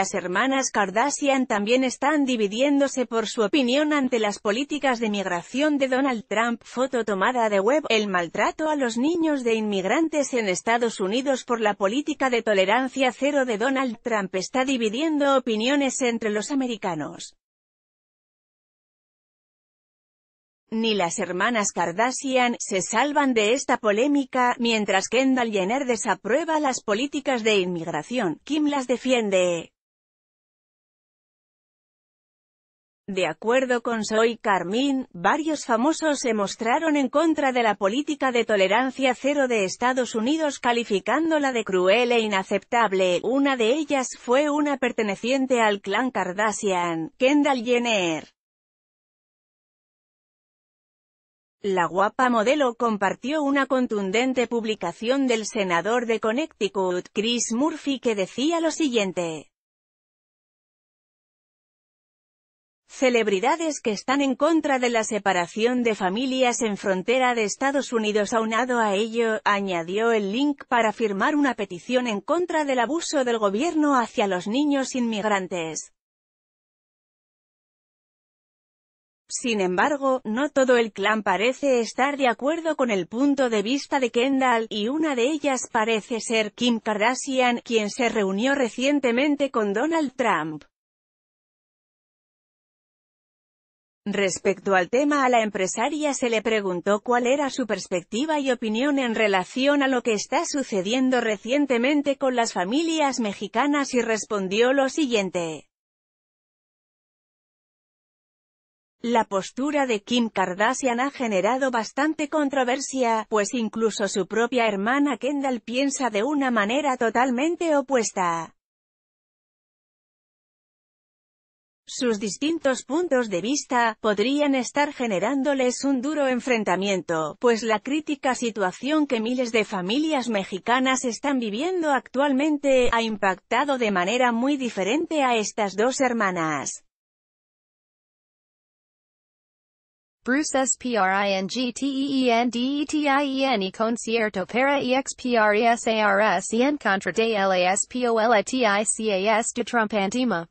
las hermanas Kardashian también están dividiéndose por su opinión ante las políticas de migración de Donald Trump. Foto tomada de web. El maltrato a los niños de inmigrantes en Estados Unidos por la política de tolerancia cero de Donald Trump está dividiendo opiniones entre los americanos. ni las hermanas Kardashian se salvan de esta polémica, mientras Kendall Jenner desaprueba las políticas de inmigración, Kim las defiende. De acuerdo con Soy Carmin, varios famosos se mostraron en contra de la política de tolerancia cero de Estados Unidos calificándola de cruel e inaceptable. Una de ellas fue una perteneciente al clan Kardashian, Kendall Jenner. La guapa modelo compartió una contundente publicación del senador de Connecticut, Chris Murphy, que decía lo siguiente. Celebridades que están en contra de la separación de familias en frontera de Estados Unidos aunado a ello, añadió el link para firmar una petición en contra del abuso del gobierno hacia los niños inmigrantes. Sin embargo, no todo el clan parece estar de acuerdo con el punto de vista de Kendall, y una de ellas parece ser Kim Kardashian, quien se reunió recientemente con Donald Trump. Respecto al tema a la empresaria se le preguntó cuál era su perspectiva y opinión en relación a lo que está sucediendo recientemente con las familias mexicanas y respondió lo siguiente. La postura de Kim Kardashian ha generado bastante controversia, pues incluso su propia hermana Kendall piensa de una manera totalmente opuesta. Sus distintos puntos de vista, podrían estar generándoles un duro enfrentamiento, pues la crítica situación que miles de familias mexicanas están viviendo actualmente, ha impactado de manera muy diferente a estas dos hermanas. Bruce concierto para EN e e contra de de Trump antima.